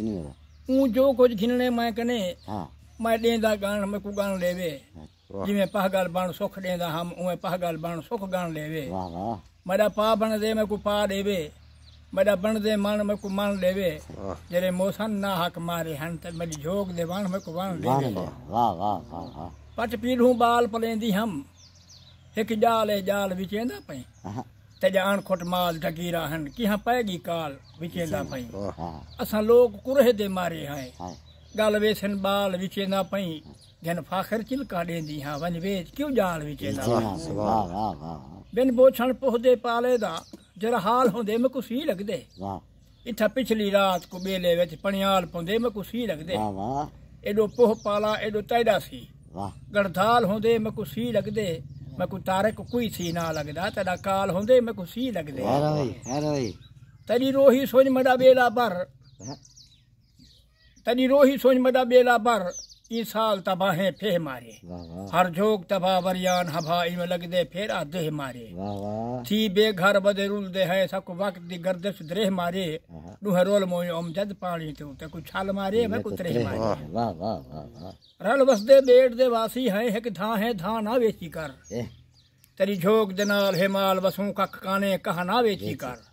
हूँ जो कुछ खिलने मैं कने हाँ। मैं देंदा गान मैं को गान लेवे हाँ, जिमें पहगल बण सुख देंदा हम उमें पहगल बण सुख गान लेवे मेरा पा बन दे मैं को पा देवे मेरा बन दे मन मैं को मन लेवे जरे मोसन ना हक मारे हन ते मेरी जोग दे बण मैं को बण लेवे पट पीढ़ू बाल पलेंदी हम एक जाल है जाल विचेंदा पे ਤੇ ਜਾਣ ਖੁੱਟ ਮਾਲ ਰਹਿਣ ਕਿ ਕਿਹਾਂ ਪੈਗੀ ਕਾਲ ਵਿਚੇਂਦਾ ਪਈ ਅਸਾਂ ਲੋਕ ਕੁਰਹ ਦੇ ਮਾਰੇ ਹਾਂ ਗੱਲ ਵੇਸਨ ਬਾਲ ਵਿਚੇਂਦਾ ਪਈ ਜਨ ਫਾਖਰ ਚਿਲਕਾ ਦੇਂਦੀ ਹਾਂ ਵੰਜ ਵੇਚ ਕਿਉਂ ਜਾਲ ਵਿਚੇਂਦਾ ਵਾਹ ਵਾਹ ਵਾਹ ਬਿਨ ਬੋਛਣ ਪੁਹਦੇ ਪਾਲੇ ਦਾ ਜਰ ਹਾਲ ਹੁੰਦੇ ਮੈਂ ਕੁਸੀ ਲੱਗਦੇ ਵਾਹ ਇੱਥਾ ਪਿਛਲੀ ਰਾਤ ਕੋ ਬੇਲੇ ਵਿੱਚ ਪਣਿਆਲ ਪੁੰਦੇ ਮੈਂ ਕੁਸੀ ਲੱਗਦੇ ਵਾਹ ਵਾਹ ਐਡੋ ਪੋਹ ਪਾਲਾ ਐਡੋ ਤੈਦਾ ਸੀ ਵਾਹ ਗੜਧਾਲ ਹੁੰਦੇ ਮੈਂ ਕੁਸੀ ਲੱਗਦੇ मेको तारक कोई सी ना लगदा तेरा काल होंदे मेको सी लगदे हैरा भाई हैरा भाई तेरी रोही सोच मडा बेला भर तेरी रोही सोच मडा बेला भर ईसाल तबाहे फे मारे हर जोग तबाह वरियान हवाई में लग दे फेरा देह मारे थी बेघर बदेरुल दे है सक वक्त दी गर्दश द्रेह मारे डूह रोल मोय ओम जद पानी तू ते कुछ छाल मारे मैं कुछ त्रेह मारे रल बस दे बेट दे वासी है हिक धा है धा ना वेची कर तेरी झोक दे नाल हे माल वसू कख काने कहा ना वेची कर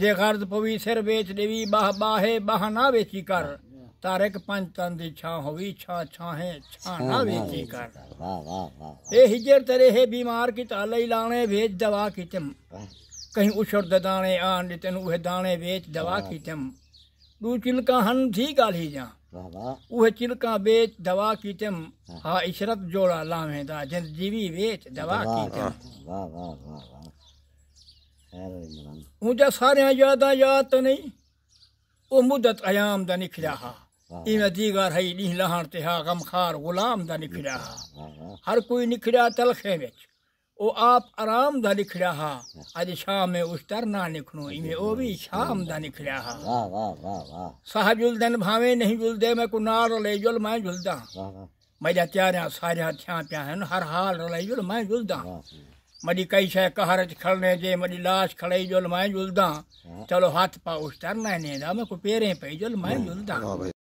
जे गर्द पवी सिर बेच देवी बाह बाहे बाह ना वेची कर तारक पंच탄 دی છા הוઈ છા ચાહે છા નાવી ਕੀ કર વાહ વાહ વાહ એ હિજર તરે હે બીમાર કી તાળે લાને વેચ દવા કી તેમ કઈ ઉછર દદાણે આને તેન ઓહે દાણે વેચ દવા કી તેમ દો ચિલકા હન થી ગલી જા વાહ વાહ ઓહે ચિલકા વેચ દવા કી તેમ હા ઇશרת જોડા લાવે તા જીવી વેચ દવા કી તેમ વાહ વાહ વાહ વાહ ખેર મરા હું જો સારેયા યાદા યાદ તો નહીં ઓ મુદત આયામ દા નિકળા હા हाँ, इमे हाँ। दीगर हई डी लहण ते हा गमखार गुलाम दा निखड़ा अच्छा, हा हाँ, हर कोई निखड़ा तलखे विच ओ आप आराम दा निखड़ा हा अज शाम में उस तर ना निखणो इमे ओ भी शाम दा निखड़ा हा वाह वाह सह जुलदन भावे नहीं जुलदे मैं को नार ले जुल मैं जुलदा मेरा त्यारा सारे थिया पिया है हर हाल रलाई जुल मैं जुलदा मड़ी कई शह कहर खड़ने जे मड़ी लाश खड़ई जुल मैं जुलदा चलो हाथ पा उस तर ना नेदा मैं को पेरे पे जुल मैं जुलदा